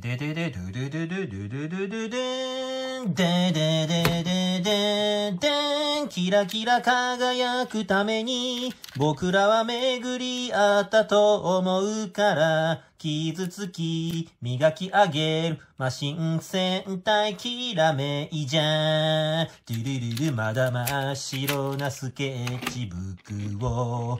てででで、ドゥドゥドゥドゥドゥドゥドゥドゥン。ででででででん。キラキラ輝くために、僕らは巡り合ったと思うから、傷つき、磨き上げる、マシン戦隊きらめいじゃん。ドゥルルル、まだ真っ白なスケッチブックを、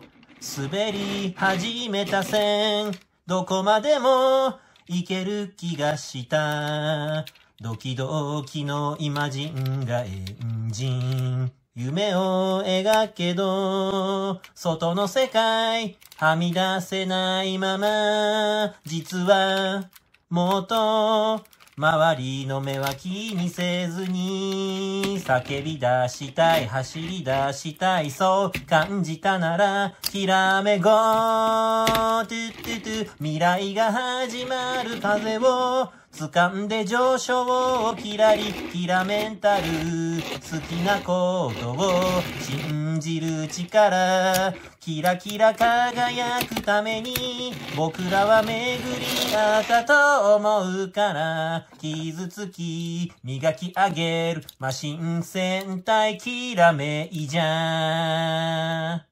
滑り始めた線、どこまでも、いける気がした。ドキドキのイマジンがエンジン。夢を描けど、外の世界、はみ出せないまま、実は、もっと、周りの目は気にせずに叫び出したい走り出したいそう感じたならひらめごトゥトゥトゥ未来が始まる風を掴んで上昇をキラリキラメンタル好きなことを信じる力キラキラ輝くために僕らは巡り合ったと思うから傷つき磨き上げるマシン戦隊キラメイじゃ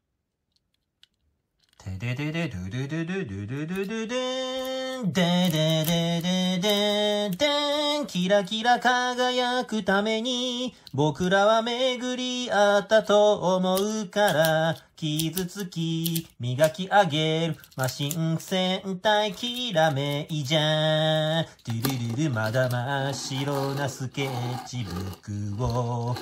てでででドゥドゥドゥドゥドゥドゥドゥででででででん、キラキラ輝くために、僕らは巡り合ったと思うから、傷つき、磨き上げる、マシン戦隊きらめいじゃん。ドゥルルル、まだ真っ白なスケッチブックを、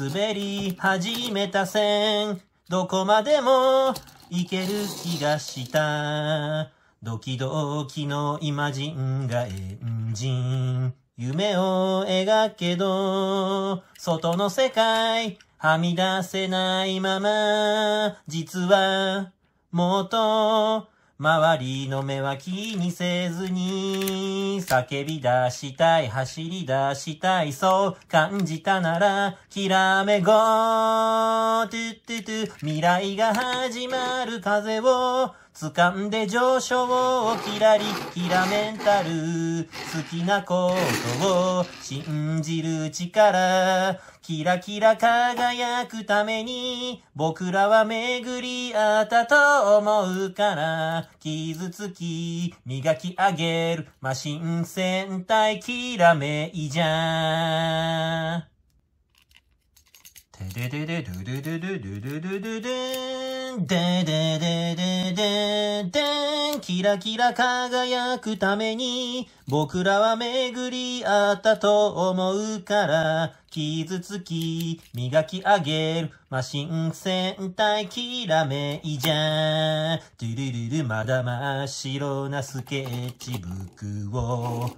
滑り始めた線、どこまでも、いける気がした。ドキドキのイマジンがエンジン。夢を描けど、外の世界、はみ出せないまま、実は、もっと、周りの目は気にせずに、叫び出したい、走り出したい、そう感じたなら、きらめご、トゥトゥトゥ、未来が始まる風を、掴んで上昇をキラリキラメンタル好きなことを信じる力キラキラ輝くために僕らは巡り合ったと思うから傷つき磨き上げるマシン戦隊キラメイじゃてででででででででででででででででででん、キラキラ輝くために、僕らは巡り合ったと思うから、傷つき、磨き上げる、マシン戦隊きらめいじゃん。ドゥルルル、まだ真っ白なスケッチブックを、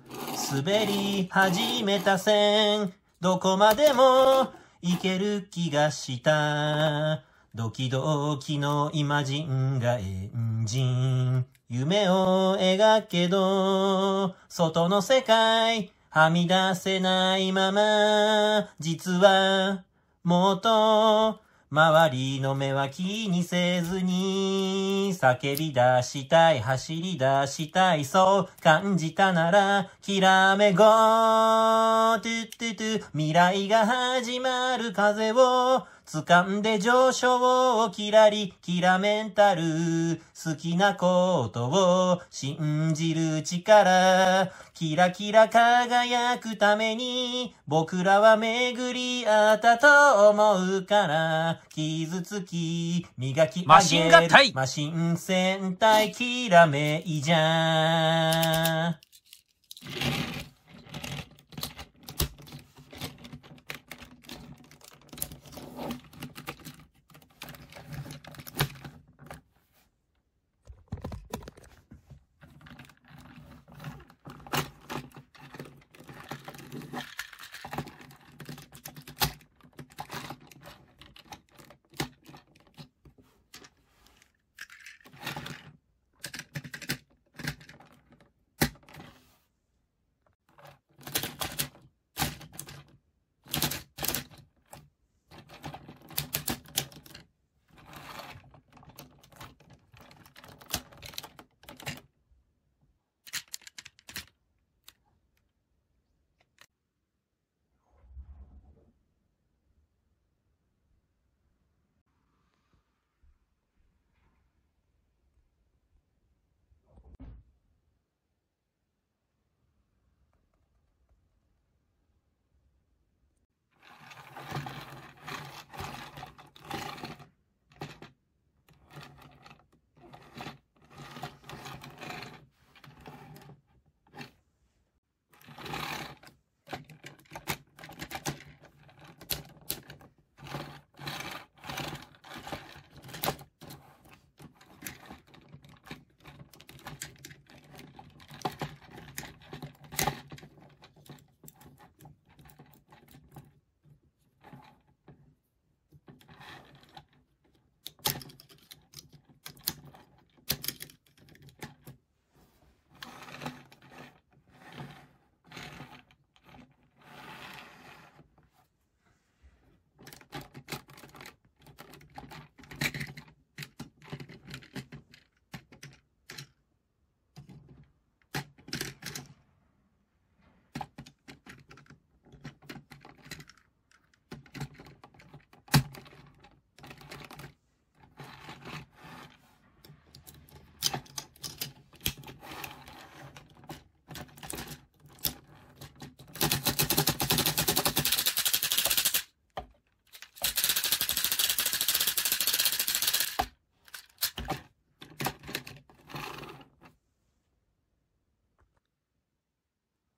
滑り始めた線、どこまでも、いける気がした。ドキドキのイマジンがエンジン。夢を描けど、外の世界、はみ出せないまま、実は、もっと、周りの目は気にせずに、叫び出したい、走り出したい、そう感じたなら、きらめごー、トゥトゥトゥ、未来が始まる風を、掴んで上昇をきらりきらめんたる好きなことを信じる力。キラキラ輝くために、僕らは巡り合ったと思うから。傷つき、磨き上げマシン合体マシン戦隊きらめいじゃ。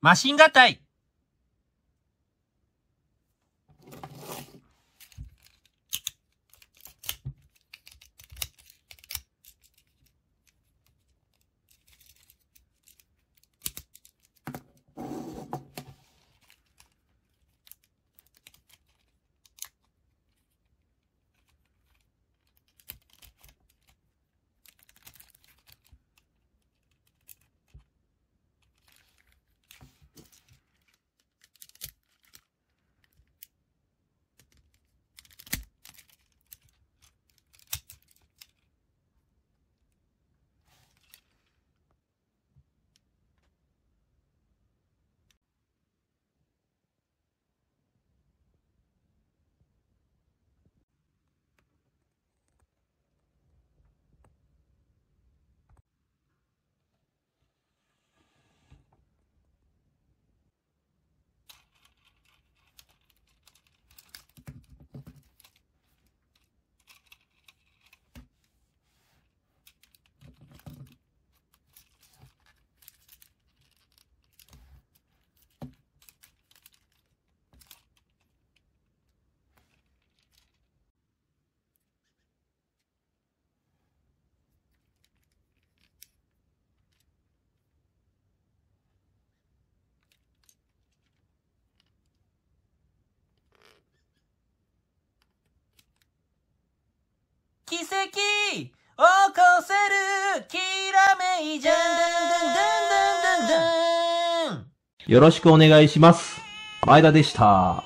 マシンガタイ奇跡起こせるきらめいじゃんよろしくお願いします。前田でした。